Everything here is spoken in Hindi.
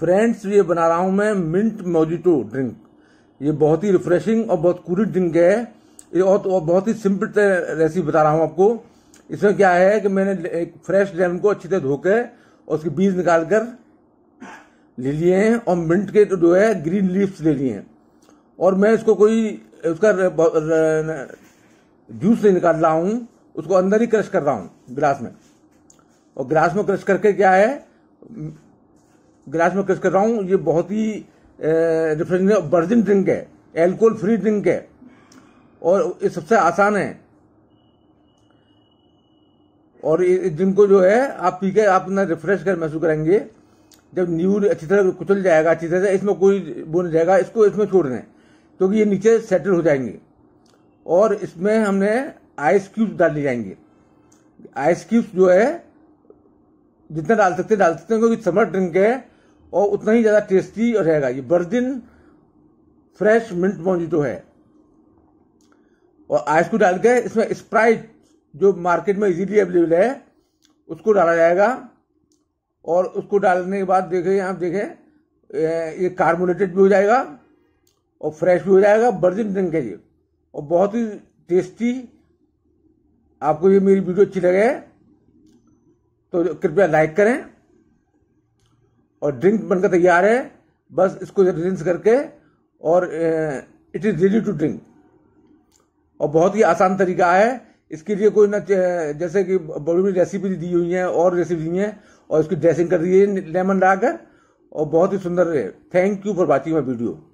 फ्रेंड्स ये बना रहा हूं मैं मिंट मोजिटो ड्रिंक ये बहुत ही रिफ्रेशिंग और बहुत कूरी ड्रिंक है ये और, तो बहुत ही सिंपल रेसिपी बता रहा हूं आपको इसमें क्या है कि मैंने एक फ्रेश लेमन को अच्छी तरह धोकर और उसके बीज निकाल कर ले लिए हैं और मिंट के तो जो है ग्रीन लीव्स ले लिए हैं और मैं इसको कोई उसका जूस नहीं निकाल रहा हूँ उसको अंदर ही क्रश कर रहा हूँ ग्रास में और ग्रास में क्रश करके क्या है गिलास में कस कर रहा हूँ ये बहुत ही रिफ्रेशनिंग वर्जिन ड्रिंक है एल्कोहल फ्री ड्रिंक है और ये सबसे आसान है और इस ड्रिंक को जो है आप पी के आप ना रिफ्रेश कर महसूस करेंगे जब न्यू अच्छी तरह कुचल जाएगा अच्छी तरह से इसमें कोई वो नहीं जाएगा इसको इसमें छोड़ दें क्योंकि ये नीचे सेटल हो जाएंगे और इसमें हमने आइस क्यूब डाल लिए जाएंगे आइस क्यूब जो है जितना डाल सकते डाल सकते हैं क्योंकि समर ड्रिंक है और उतना ही ज़्यादा टेस्टी रहेगा ये बर्जिन फ्रेश मिंट मोजिटो है और आइस को डाल के इसमें स्प्राइट जो मार्केट में इजीली अवेलेबल है उसको डाला जाएगा और उसको डालने के बाद देखें आप देखें ये कार्बोनेटेड भी हो जाएगा और फ्रेश भी हो जाएगा बर्जिन ड्रिंक है ये और बहुत ही टेस्टी आपको ये मेरी वीडियो अच्छी लगे तो कृपया लाइक करें और ड्रिंक बनकर तैयार है बस इसको रिंस करके और it is ready to drink और बहुत ही आसान तरीका है इसके लिए कोई ना जैसे कि बड़ी बड़ी रेसिपी दी हुई हैं और रेसिपी दी हैं और इसकी ड्रेसिंग कर दी है लेमन डालकर और बहुत ही सुंदर है thank you for watching my video